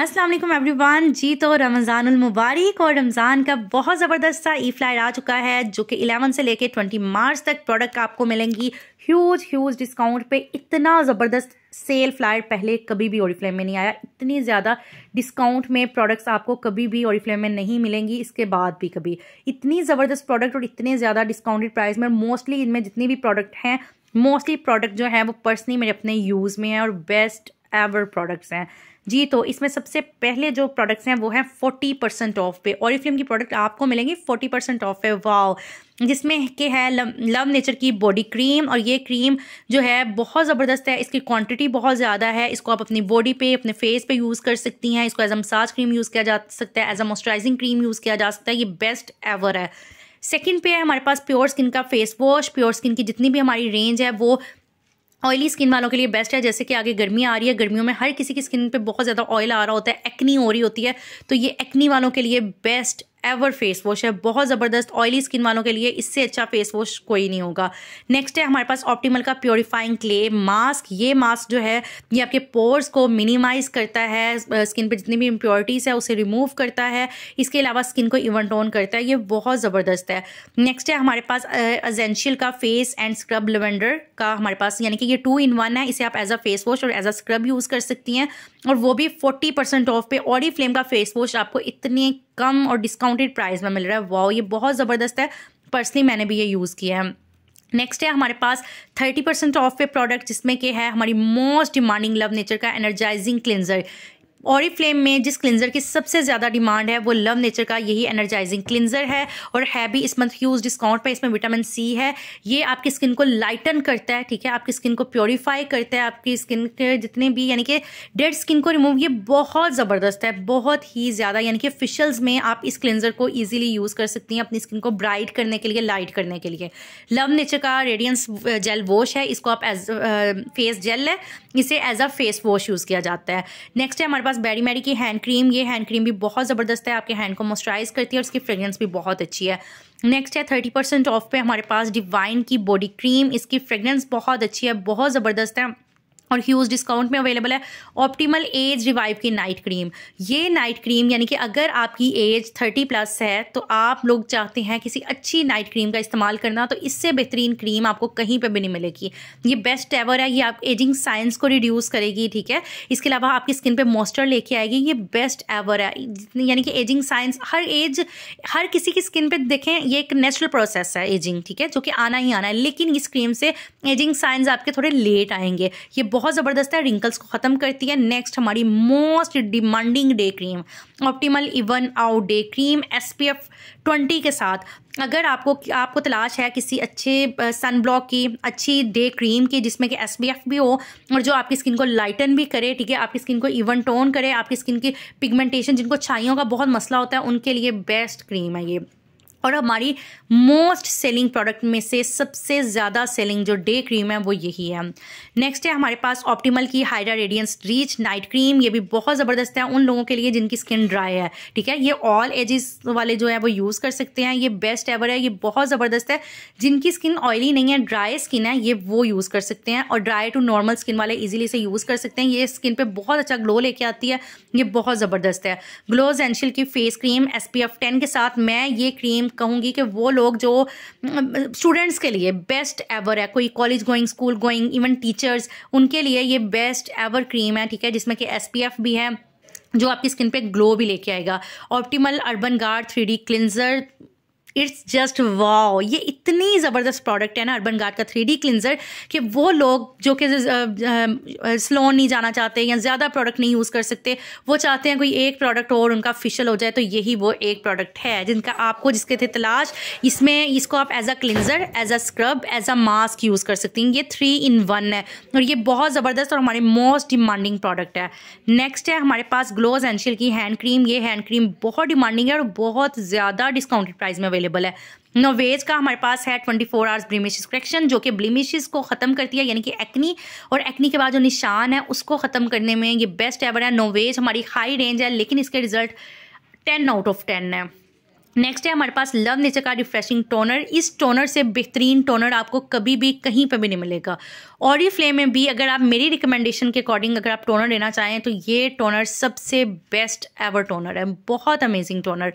अस्सलाम वालेकुम एवरीवन जी तो रमज़ान मुबारक और रमज़ान का बहुत ज़बरदस्त सा ई फ्लाइट आ चुका है जो कि 11 से लेके 20 मार्च तक प्रोडक्ट आपको मिलेंगी ह्यूज ह्यूज डिस्काउंट पे इतना ज़बरदस्त सेल फ्लायर पहले कभी भी ओरिफ्लेम में नहीं आया इतनी ज़्यादा डिस्काउंट में प्रोडक्ट्स आपको कभी भी ओरिफ्लेम में नहीं मिलेंगी इसके बाद भी कभी इतनी ज़बरदस्त प्रोडक्ट और इतने ज़्यादा डिस्काउंटेड प्राइस में मोस्टली इनमें जितनी भी प्रोडक्ट हैं मोस्टली प्रोडक्ट जो हैं वो पर्सनली मेरे अपने यूज़ में है और बेस्ट एवर प्रोडक्ट्स हैं जी तो इसमें सबसे पहले जो प्रोडक्ट्स हैं वो हैं फोर्टी परसेंट ऑफ पे और फिल्म की प्रोडक्ट आपको मिलेंगी फोर्टी परसेंट ऑफ पे वाओ जिसमें के है लव नेचर की बॉडी क्रीम और ये क्रीम जो है बहुत ज़बरदस्त है इसकी क्वांटिटी बहुत ज़्यादा है इसको आप अपनी बॉडी पे अपने फेस पे यूज़ कर सकती हैं इसको as a massage cream use किया जा सकता है as a moisturising cream use किया जा सकता है ये बेस्ट एवर है सेकेंड पे है हमारे पास प्योर स्किन का फेस वॉश प्योर स्किन की जितनी भी हमारी रेंज है वो ऑयली स्किन वालों के लिए बेस्ट है जैसे कि आगे गर्मी आ रही है गर्मियों में हर किसी की स्किन पे बहुत ज़्यादा ऑयल आ रहा होता है एक्नी हो रही होती है तो ये एक्नी वालों के लिए बेस्ट एवर फेस वॉश है बहुत ज़बरदस्त ऑयली स्किन वालों के लिए इससे अच्छा फेस वॉश कोई नहीं होगा नेक्स्ट है हमारे पास ऑप्टीमल का प्योरीफाइंग क्ले मास्क ये मास्क जो है ये आपके पोर्स को मिनिमाइज करता है स्किन पर जितनी भी इम्प्योरिटीज़ है उसे रिमूव करता है इसके अलावा स्किन को इवन टोन करता है ये बहुत ज़बरदस्त है नेक्स्ट है हमारे पास अजेंशियल का फेस एंड स्क्रब लेवेंडर का हमारे पास यानी कि ये टू इन वन है इसे आप एज अ फेस वॉश और एज अ स्क्रब यूज़ कर सकती हैं और वो भी फोर्टी परसेंट ऑफ पे ऑडी फ्लेम का फेस वॉश आपको इतने कम और डिस्काउंटेड प्राइस में मिल रहा है वाओ ये बहुत ज़बरदस्त है पर्सनली मैंने भी ये यूज़ किया है नेक्स्ट है हमारे पास थर्टी परसेंट ऑफ पे प्रोडक्ट जिसमें के है हमारी मोस्ट डिमांडिंग लव नेचर का एनर्जाइजिंग क्लिनजर और फ्लेम में जिस क्लिनजर की सबसे ज़्यादा डिमांड है वो लव नेचर का यही एनर्जाइजिंग क्लिनजर है और है भी इस मंथ यूज डिस्काउंट पर इसमें विटामिन सी है ये आपकी स्किन को लाइटन करता है ठीक है आपकी स्किन को प्योरीफाई करता है आपकी स्किन के जितने भी यानी कि डेड स्किन को रिमूव ये बहुत ज़बरदस्त है बहुत ही ज़्यादा यानी कि फिशल्स में आप इस क्लिनजर को ईजिली यूज़ कर सकती हैं अपनी स्किन को ब्राइट करने के लिए लाइट करने के लिए लव नेचर का रेडियंस जेल वॉश है इसको आप एज फेस जेल है इसे as a face wash use किया जाता है नेक्स्ट है हमारे पास पास बैरी मैरी की हैंड क्रीम ये हैंड क्रीम भी बहुत ज़बरदस्त है आपके हैंड को मॉइस्चराइज करती है और इसकी फ्रेगरेंस भी बहुत अच्छी है नेक्स्ट है थर्टी परसेंट ऑफ पे हमारे पास डिवाइन की बॉडी क्रीम इसकी फ्रेगरेंस बहुत अच्छी है बहुत ज़बरदस्त है और ह्यूज डिस्काउंट में अवेलेबल है ऑप्टिमल एज रिवाइव की नाइट क्रीम ये नाइट क्रीम यानी कि अगर आपकी एज 30 प्लस है तो आप लोग चाहते हैं किसी अच्छी नाइट क्रीम का इस्तेमाल करना तो इससे बेहतरीन क्रीम आपको कहीं पे भी नहीं मिलेगी ये बेस्ट एवर है ये आप एजिंग साइंस को रिड्यूस करेगी ठीक है इसके अलावा आपकी स्किन पर मॉइस्चर लेके आएगी ये बेस्ट एवर है यानी कि एजिंग साइंस हर एज हर किसी की स्किन पर देखें ये एक नेचुरल प्रोसेस है एजिंग ठीक है जो कि आना ही आना है लेकिन इस क्रीम से एजिंग साइंस आपके थोड़े लेट आएंगे ये बहुत ज़बरदस्त है रिंकल्स को ख़त्म करती है नेक्स्ट हमारी most demanding day cream optimal even out day cream S P F twenty के साथ अगर आपको आपको तलाश है किसी अच्छे सन ब्लॉक की अच्छी डे क्रीम की जिसमें कि एस भी हो और जो आपकी स्किन को लाइटन भी करे ठीक है आपकी स्किन को इवन टोन करे आपकी स्किन की पिगमेंटेशन जिनको छाइयों का बहुत मसला होता है उनके लिए बेस्ट क्रीम है ये और हमारी मोस्ट सेलिंग प्रोडक्ट में से सबसे ज़्यादा सेलिंग जो डे क्रीम है वो यही है नेक्स्ट है हमारे पास ऑप्टिमल की hydra radiance rich night cream ये भी बहुत ज़बरदस्त है उन लोगों के लिए जिनकी स्किन ड्राई है ठीक है ये ऑल एजेस वाले जो है वो यूज़ कर सकते हैं ये बेस्ट एवर है ये बहुत ज़बरदस्त है जिनकी स्किन ऑयली नहीं है ड्राई स्किन है ये वो यूज़ कर सकते हैं और ड्राई टू नॉर्मल स्किन वाले ईजिली से यूज़ कर सकते हैं ये स्किन पर बहुत अच्छा ग्लो लेके आती है ये बहुत ज़बरदस्त है ग्लोज एंशियल की face cream S P F ten के साथ मैं ये क्रीम कहूँगी कि वो लोग जो स्टूडेंट्स के लिए बेस्ट एवर है कोई college going school going even teachers उनके लिए ये बेस्ट एवर क्रीम है ठीक है जिसमें कि एस भी है जो आपकी स्किन पे ग्लो भी लेके आएगा optimal urban guard three D cleanser it's just wow ये इतनी ज़बरदस्त प्रोडक्ट है ना अर्बन गार्ड का थ्री डी क्लिनजर कि वो लोग जो कि स्लोन नहीं जाना चाहते या ज़्यादा प्रोडक्ट नहीं यूज़ कर सकते वो चाहते हैं कोई एक प्रोडक्ट और उनका फिशल हो जाए तो यही वो एक प्रोडक्ट है जिनका आपको जिसके थे तलाश इसमें इसको आप as a cleanser as a scrub as a mask use कर सकती हैं ये थ्री इन वन है और ये बहुत ज़बरदस्त और हमारे मोस्ट डिमांडिंग प्रोडक्ट है नेक्स्ट है हमारे पास ग्लोज एंशियल की हैंड क्रीम ये हैंड क्रीम बहुत डिमांडिंग है और बहुत ज़्यादा डिस्काउंटेड प्राइस में अवेलेबल अवेलेबल है नोवेज का हमारे पास है 24 फोर आवर्स ब्लीमिश करेक्शन जो कि ब्लीमिश को ख़त्म करती है यानी कि एक्नी और एक्नी के बाद जो निशान है उसको ख़त्म करने में ये बेस्ट एवर है नोवेज हमारी हाई रेंज है लेकिन इसके result ten out of ten है नेक्स्ट है हमारे पास लव नेचर का रिफ्रेशिंग टोनर इस टोनर से बेहतरीन टोनर आपको कभी भी कहीं पर भी नहीं मिलेगा और ये फ्लेम में भी अगर आप मेरी रिकमेंडेशन के अकॉर्डिंग अगर आप टोनर लेना चाहें तो ये टोनर सबसे बेस्ट एवर टोनर है बहुत अमेजिंग टोनर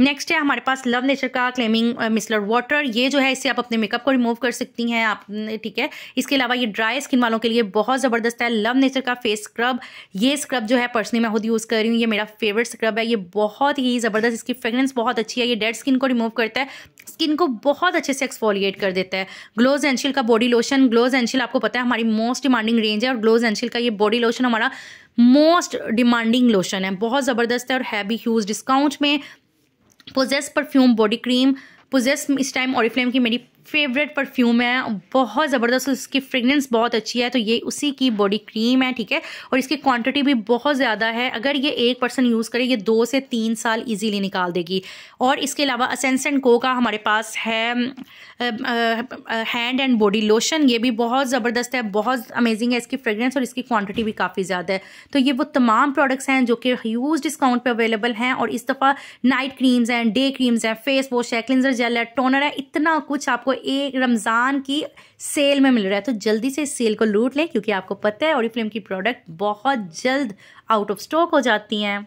नेक्स्ट है हमारे पास लव नेचर का क्लेमिंग मिसलर वाटर ये जो है इससे आप अपने मेकअप को रिमूव कर सकती हैं आप ठीक है इसके अलावा ये ड्राई स्किन वालों के लिए बहुत ज़बरदस्त है लव नेचर का फेस स्क्रब ये स्क्रब जो है पर्सनली मैं खुद यूज़ कर रही हूँ ये मेरा फेवरेट स्क्रब है ये बहुत ही ज़बरदस्त इसकी फ्रेगरेंस बहुत अच्छी है ये डेड स्किन को रिमूव करता है स्किन को बहुत अच्छे से एक्सफोलिएट कर देता है ग्लोज एनशिल का बॉडी लोशन ग्लोज एनशिल आपको पता है हमारी मोस्ट डिमांडिंग रेंज है और ग्लोज एनशिल का ये बॉडी लोशन हमारा मोस्ट डिमांडिंग लोशन है बहुत ज़बरदस्त है और हैवी ह्यूज डिस्काउंट में Possess perfume body cream Possess इस टाइम ऑरिफ्लेम की मेरी फेवरेट परफ्यूम है बहुत ज़बरदस्त उसकी फ्रेगनेंस बहुत अच्छी है तो ये उसी की बॉडी क्रीम है ठीक है और इसकी क्वांटिटी भी बहुत ज़्यादा है अगर ये एक पर्सन यूज़ करे ये दो से तीन साल ईजीली निकाल देगी और इसके अलावा असेंसेंट को का हमारे पास है हैंड एंड बॉडी लोशन ये भी बहुत ज़बरदस्त है बहुत अमेजिंग है इसकी फ्रेगनेंस और इसकी क्वान्टिटी भी काफ़ी ज़्यादा है तो ये वो तमाम प्रोडक्ट्स हैं जो कि ह्यूज डिस्काउंट पर अवेलेबल हैं और इस दफ़ा नाइट क्रीम्स हैं डे क्रीम्स हैं फेस वॉश है क्लिनजर जेल है टोनर है इतना कुछ आपको एक रमज़ान की सेल में मिल रहा है तो जल्दी से इस सेल को लूट लें क्योंकि आपको पता है फिल्म की प्रोडक्ट बहुत जल्द आउट ऑफ स्टॉक हो जाती हैं